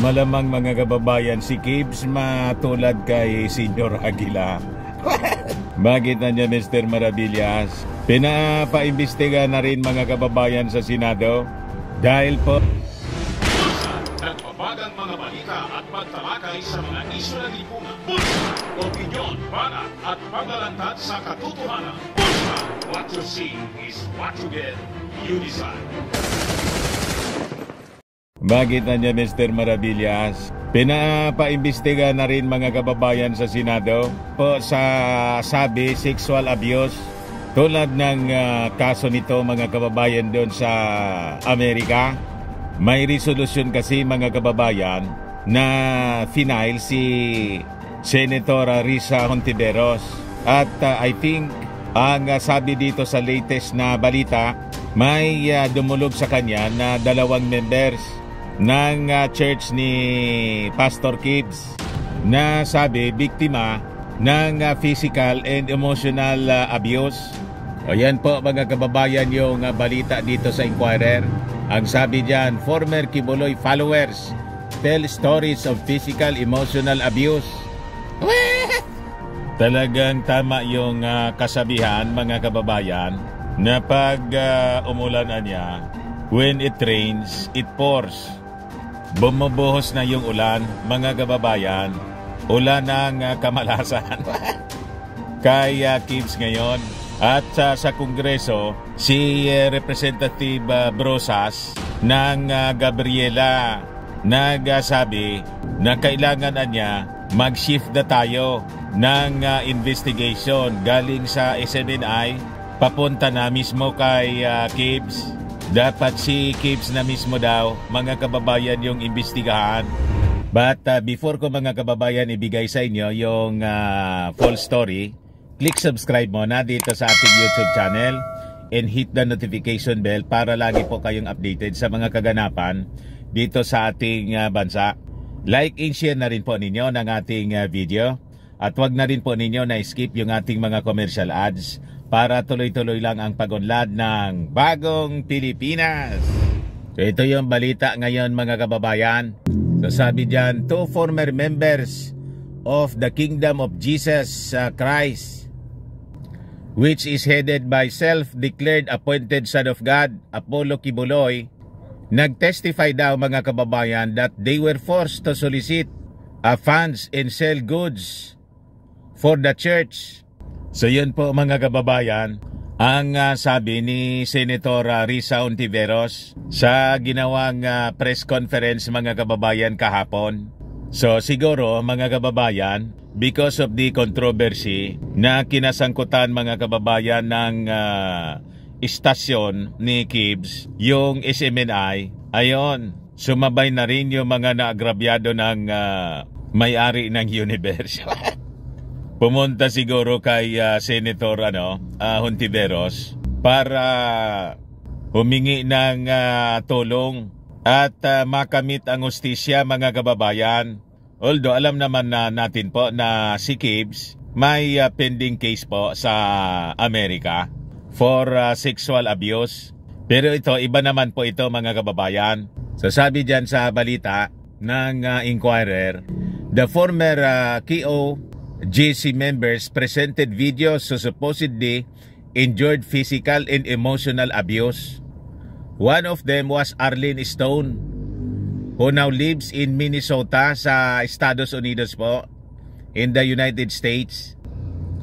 malamang mga kababayan si Gibbs matulad kay Senior Aguila. Bakit na niya Mr. Maravillas? Pinapaimbestiga na rin mga kababayan sa Senado dahil po Nagpabagang mga balita at pagtalakay sa mga isyo ng lipunan. Bulsa! Opinyon, banat at paglalantad sa katotohanan. Bulsa! What you see is what you get. You decide. Bakit na niya Mr. Maravillas? Pinapaimbestiga na rin mga kababayan sa Senado po sa sabi sexual abuse tulad ng uh, kaso nito mga kababayan doon sa Amerika. May resolusyon kasi mga kababayan na final si Senator Risa Hontiveros at uh, I think ang uh, sabi dito sa latest na balita may uh, dumulog sa kanya na dalawang members ng uh, church ni Pastor Kids na sabi biktima ng uh, physical and emotional uh, abuse. O yan po mga kababayan yung uh, balita dito sa Inquirer. Ang sabi diyan, former Kibuloy followers tell stories of physical emotional abuse. Talagang tama yung uh, kasabihan mga kababayan na pag uh, umulanan niya, when it rains, it pours. Bumubuhos na yung ulan, mga kababayan. Ulan ng ah, kamalasan. Kaya uh, Kims ngayon at uh, sa Kongreso, si uh, Representative uh, Brosas ng uh, Gabriela nagsabi na kailangan na niya mag-shift na tayo ng uh, investigation galing sa SNNI papunta na mismo kay uh, Kibbs dapat si Kips na mismo daw, mga kababayan, yung imbestigahan. But uh, before ko mga kababayan ibigay sa inyo yung uh, full story, click subscribe mo na dito sa ating YouTube channel and hit the notification bell para lagi po kayong updated sa mga kaganapan dito sa ating uh, bansa. Like and share na rin po ninyo ng ating uh, video at wag na rin po ninyo na skip yung ating mga commercial ads para tuloy-tuloy lang ang pag-unlad ng bagong Pilipinas. So ito yung balita ngayon mga kababayan. So sabi dyan, two former members of the Kingdom of Jesus uh, Christ which is headed by self-declared appointed son of God, Apollo Kibuloy, nagtestify daw mga kababayan that they were forced to solicit uh, funds and sell goods for the church So yun po mga kababayan, ang uh, sabi ni Senator uh, Risa Ontiveros sa ginawang uh, press conference mga kababayan kahapon. So siguro mga kababayan, because of the controversy na kinasangkutan mga kababayan ng uh, istasyon ni Kibs, yung SMNI, ayon, sumabay na rin yung mga naagrabyado ng uh, may-ari ng universe. pumunta siguro kay uh, Senator ano, uh, Hontiveros para humingi ng uh, tulong at uh, makamit ang ustisya mga kababayan. Although alam naman na natin po na si Kibbs may uh, pending case po sa Amerika for uh, sexual abuse. Pero ito, iba naman po ito mga kababayan. Sasabi so, dyan sa balita ng uh, Inquirer, the former uh, KO JC members presented videos who supposedly endured physical and emotional abuse. One of them was Arlene Stone who now lives in Minnesota sa Estados Unidos po in the United States.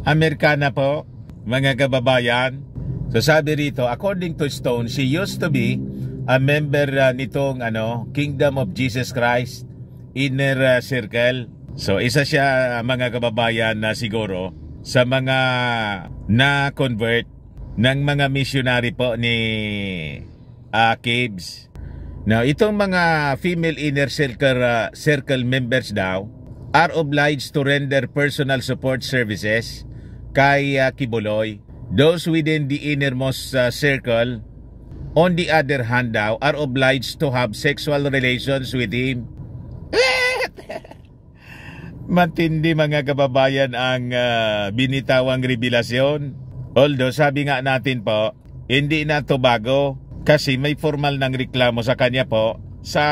Amerikana po, mga kababayan. So sabi rito, according to Stone, she used to be a member uh, nitong ano, Kingdom of Jesus Christ inner uh, circle So isa siya mga kababayan na siguro sa mga na-convert ng mga missionary po ni uh, ah, Caves. Now, itong mga female inner circle, uh, circle members daw are obliged to render personal support services kay uh, Kibuloy. Those within the innermost uh, circle, on the other hand daw, are obliged to have sexual relations with him. Matindi mga kababayan ang uh, binitawang revelasyon. Although sabi nga natin po, hindi na to bago kasi may formal ng reklamo sa kanya po sa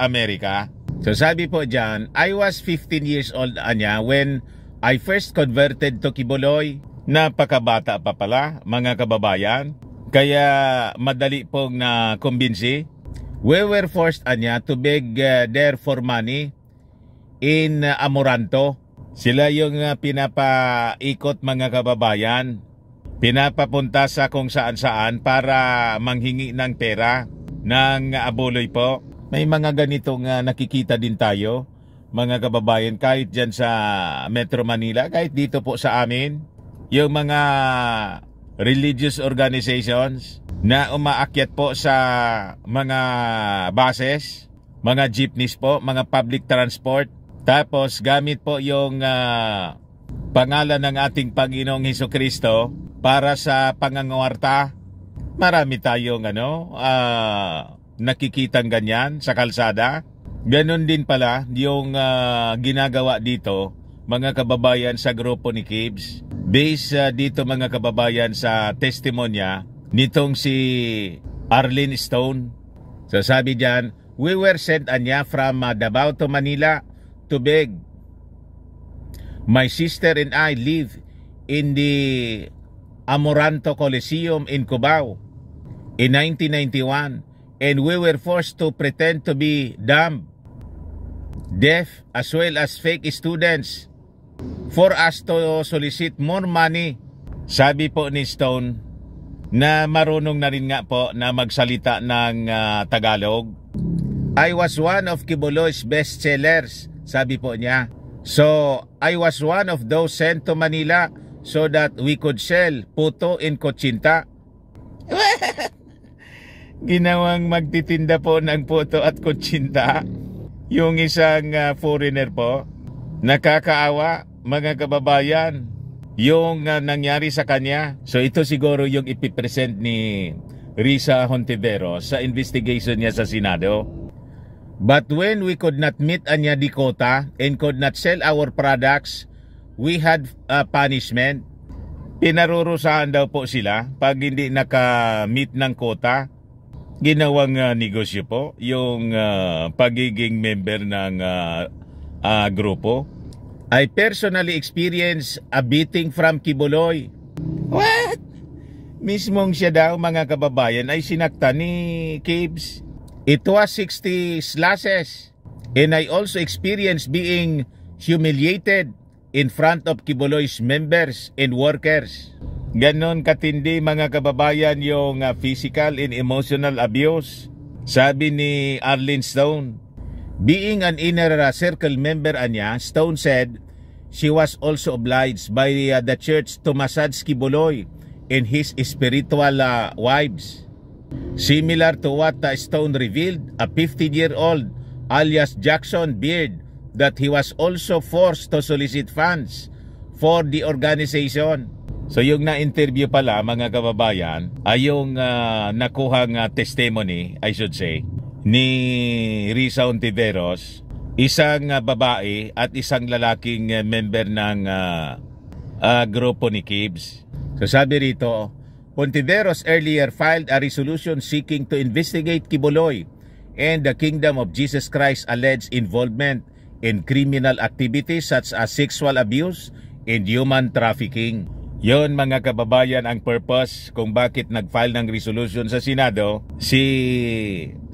Amerika. So sabi po dyan, I was 15 years old anya when I first converted to Kiboloy. Napakabata pa pala mga kababayan. Kaya madali pong na convince We were forced anya to beg uh, there for money in Amoranto. Sila yung ah, pinapaikot mga kababayan, pinapapunta sa kung saan saan para manghingi ng pera ng abuloy po. May mga ganitong ah, nakikita din tayo mga kababayan kahit dyan sa Metro Manila, kahit dito po sa amin. Yung mga religious organizations na umaakyat po sa mga bases, mga jeepneys po, mga public transport tapos gamit po yung uh, pangalan ng ating Panginoong Heso Kristo para sa pangangwarta. Marami tayong ano, uh, nakikitang ganyan sa kalsada. Ganon din pala yung uh, ginagawa dito mga kababayan sa grupo ni Kibs. Based uh, dito mga kababayan sa testimonya nitong si Arlene Stone. So sabi diyan, we were sent anya from uh, Davao to Manila to beg. My sister and I live in the Amoranto Coliseum in Cubao in 1991 and we were forced to pretend to be dumb, deaf as well as fake students for us to solicit more money. Sabi po ni Stone na marunong na rin nga po na magsalita ng uh, Tagalog. I was one of Kiboloy's best sellers sabi po niya. So, I was one of those sent to Manila so that we could sell puto in Cochinta. Ginawang magtitinda po ng puto at kutsinta. Yung isang uh, foreigner po, nakakaawa mga kababayan yung uh, nangyari sa kanya. So ito siguro yung ipipresent ni Risa Hontivero sa investigation niya sa Senado. But when we could not meet Anya kota and could not sell our products, we had a punishment. Pinarurusahan daw po sila pag hindi naka-meet ng kota. Ginawang uh, negosyo po yung uh, pagiging member ng uh, uh, grupo. I personally experienced a beating from Kibuloy. What? Mismong siya daw mga kababayan ay sinakta ni Caves. It was 60 slashes and I also experienced being humiliated in front of Kiboloy's members and workers. Ganon katindi mga kababayan yung ah, physical and emotional abuse. Sabi ni Arlene Stone, being an inner ah, circle member niya, Stone said she was also obliged by ah, the church to massage Kiboloy and his spiritual wives. Similar to what the stone revealed, a 15-year-old alias Jackson Beard that he was also forced to solicit funds for the organization. So yung na-interview pala mga kababayan ay yung uh, ah, nakuhang uh, testimony, I should say, ni Risa Ontiveros, isang uh, babae at isang lalaking uh, member ng uh, uh, grupo ni Kibbs. So sabi rito, Ontiveros earlier filed a resolution seeking to investigate Kibuloy and the Kingdom of Jesus Christ alleged involvement in criminal activities such as sexual abuse and human trafficking. Yon mga kababayan ang purpose kung bakit nag-file ng resolution sa Senado si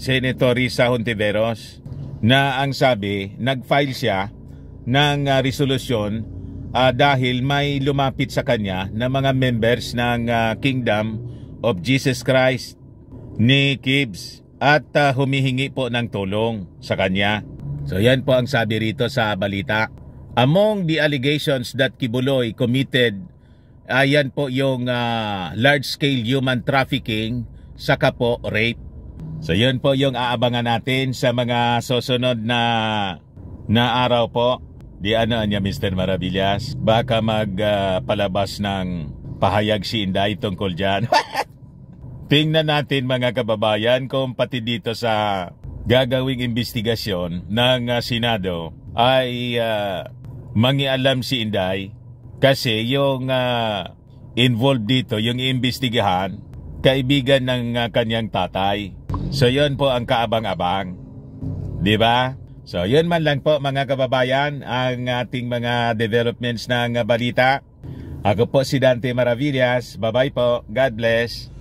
Senator Risa Hontiveros na ang sabi, nag-file siya ng uh, ah, resolusyon uh, dahil may lumapit sa kanya na mga members ng uh, Kingdom of Jesus Christ ni Gibbs at uh, humihingi po ng tulong sa kanya. So yan po ang sabi rito sa balita. Among the allegations that Kibuloy committed, ayan uh, po yung uh, large-scale human trafficking saka po rape. So yan po yung aabangan natin sa mga susunod na na araw po. Di ano niya Mr. Maravillas, baka magpalabas ah, uh, ng pahayag si Inday tungkol dyan. Tingnan natin mga kababayan kung pati dito sa gagawing investigasyon ng uh, Senado ay uh, mangialam si Inday kasi yung uh, involved dito, yung iimbestigahan, kaibigan ng uh, kanyang tatay. So yun po ang kaabang-abang. 'Di ba? So yun man lang po mga kababayan ang ating mga developments ng balita. Ako po si Dante Maravillas. Bye-bye po. God bless.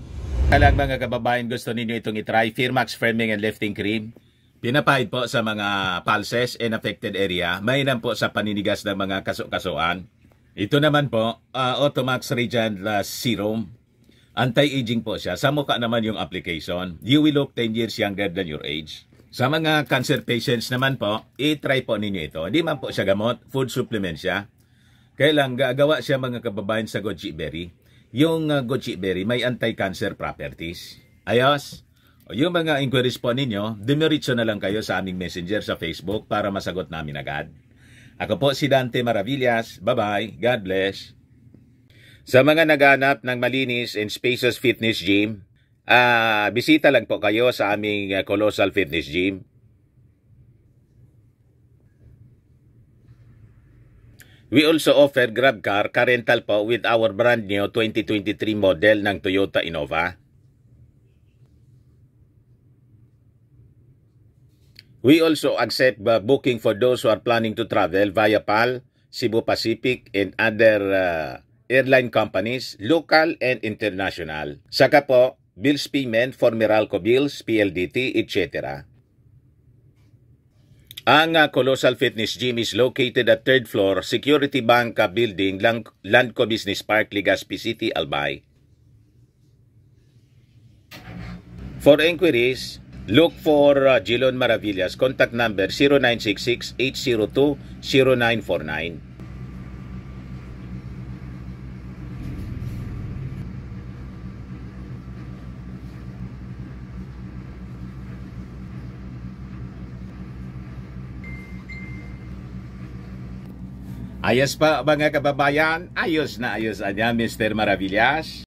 Kalang mga kababayan gusto ninyo itong itry, Firmax Firming and Lifting Cream. Pinapahid po sa mga pulses and affected area. Mainam po sa paninigas ng mga kaso-kasuan. Ito naman po, uh, Automax Regent uh, Serum. Anti-aging po siya. Sa mukha naman yung application. You will look 10 years younger than your age. Sa mga cancer patients naman po, i-try po ninyo ito. Hindi man po siya gamot, food supplement siya. Kailang gagawa siya mga kababayan sa goji berry. Yung uh, goji berry may anti-cancer properties. Ayos? O yung mga inquiries po ninyo, dumiritso na lang kayo sa aming messenger sa Facebook para masagot namin agad. Ako po si Dante Maravillas. Bye-bye. God bless. Sa mga naghanap ng malinis and spacious fitness gym, uh, bisita lang po kayo sa aming ah, Colossal Fitness Gym. We also offer Grab Car car rental po with our brand new 2023 model ng Toyota Innova. We also accept uh, booking for those who are planning to travel via PAL, Cebu Pacific, and other uh, airline companies, local and international. Saka po, bills payment for Meralco bills, PLDT, etc. Ang ah, Colossal Fitness Gym is located at 3rd floor, Security Banca ah, Building, Landco Business Park, Legazpi City, Albay. For inquiries, look for uh, Gilon Maravillas. Contact number 0966-802-0949. Ayos pa mga kababayan, ayos na ayos na Mr. Maravillas.